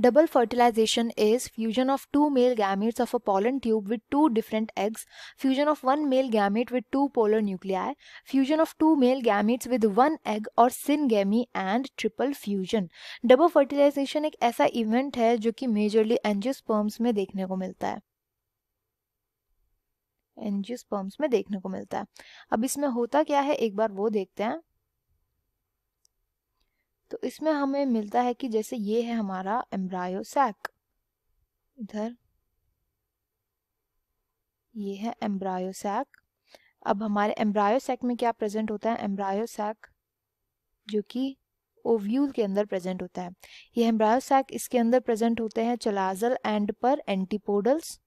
Double fertilization is fusion of two male gametes of a pollen tube with two different eggs, fusion of one male gamete with two polar nuclei, fusion of two male gametes with one egg और syngamy and triple fusion. Double fertilization एक ऐसा event है जो कि majorly angiosperms में देखने को मिलता है एनजियोस्पर्म्स में देखने को मिलता है अब इसमें होता क्या है एक बार वो देखते हैं तो इसमें हमें मिलता है कि जैसे ये है हमारा एम्ब्रायो सैक इधर ये है एम्ब्रायो सैक अब हमारे एम्ब्रायो सैक में क्या प्रेजेंट होता है एम्ब्रायो सैक जो कि ओव्यूल के अंदर प्रेजेंट होता है ये एम्ब्रायो सैक इसके अंदर प्रेजेंट होते हैं चलाजल एंड पर एंटीपोडल्स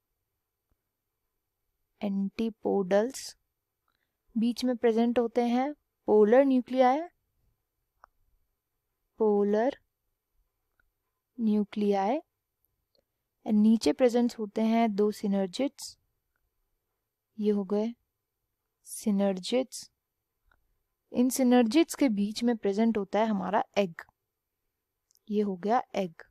एंटीपोडल्स बीच में प्रेजेंट होते हैं पोलर न्यूक्लियाई पोलर न्यूक्लियाई नीचे प्रेजेंट होते हैं दो सिनर्जिट्स ये हो गए सिनर्जिट्स इन सिनर्जिट्स के बीच में प्रेजेंट होता है हमारा एग ये हो गया एग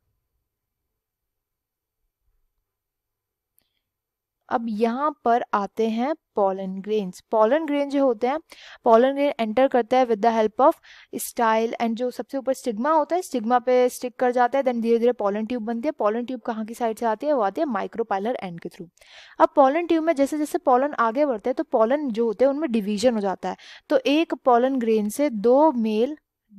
अब यहाँ पर आते हैं पॉलन ग्रेन्स पॉलन ग्रेन जो होते हैं पॉलन ग्रेन एंटर करते हैं with the help of style end जो सबसे ऊपर स्टिग्मा होता है स्टिग्मा पे स्टिक कर जाता है देन धीरे धीरे पॉलन ट्यूब बनती है पॉलन ट्यूब कहाँ की साइड से आती है वो आती है माइक्रोपाइलर एंड के थ्रू अब पॉलन ट्यूब में जैसे जैसे पॉलन आगे बढ़ते हैं तो पॉलन जो होते हैं उनमें डिवीजन हो जाता है तो एक पॉलन ग्रेन से दो मेल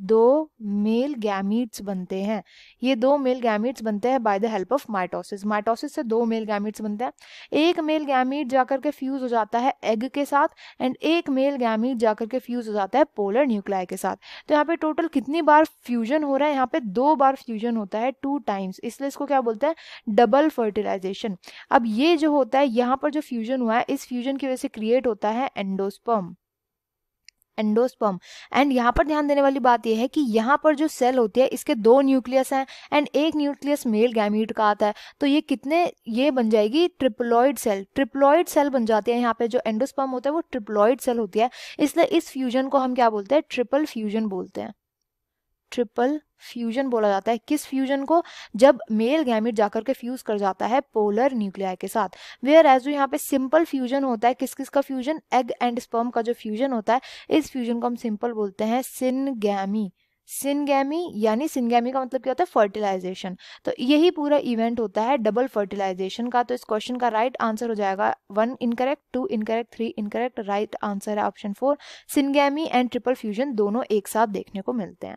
दो मेल गैमिट्स बनते हैं ये दो मेल गैमिट्स बनते हैं by the help of mitosis mitosis से दो मेल गैमिट्स बनते हैं एक मेल गैमिट जाकर के फ्यूज हो जाता है एग के साथ एंड एक मेल गैमिट जाकर के फ्यूज हो जाता है पोलर न्यूक्लाई के साथ तो यहाँ पे टोटल कितनी बार फ्यूजन हो रहा है यहाँ पे दो बार फ्यूजन होता है टू टाइम्स इसलिए इसको क्या बोलते हैं डबल फर्टिलाइजेशन अब ये जो होता है यहाँ पर जो फ्यूजन हुआ है इस फ्यूजन की वजह से क्रिएट होता है एंडोस्पम एंडोस्पर्म एंड यहाँ पर ध्यान देने वाली बात यह है कि यहाँ पर जो सेल होती है इसके दो न्यूक्लियस हैं एंड एक न्यूक्लियस मेल गैमीट का आता है तो ये कितने ये बन जाएगी ट्रिपलॉइड सेल ट्रिपलॉइड सेल बन जाती है यहाँ पे जो एंडोस्पर्म होता है वो ट्रिपलॉइड सेल होती है इसलिए इस फ्यूजन को हम क्या बोलते हैं ट्रिपल फ्यूजन बोलते हैं ट्रिपल फ्यूजन बोला जाता है किस फ्यूजन को जब मेल गैमिट जाकर के फ्यूज कर जाता है पोलर न्यूक्लियाई के साथ वेयर एज यहाँ पे सिंपल फ्यूजन होता है किस किस का फ्यूजन एग एंड स्पर्म का जो फ्यूजन होता है इस फ्यूजन को हम सिंपल बोलते हैं सिनगैमी सिनगैमी यानी सिनगैमी का मतलब क्या होता है फर्टिलाइजेशन तो यही पूरा इवेंट होता है डबल फर्टिलाइजेशन का तो इस क्वेश्चन का राइट right आंसर हो जाएगा one incorrect two incorrect three incorrect right answer है option four syngamy and triple fusion दोनों एक साथ देखने को मिलते हैं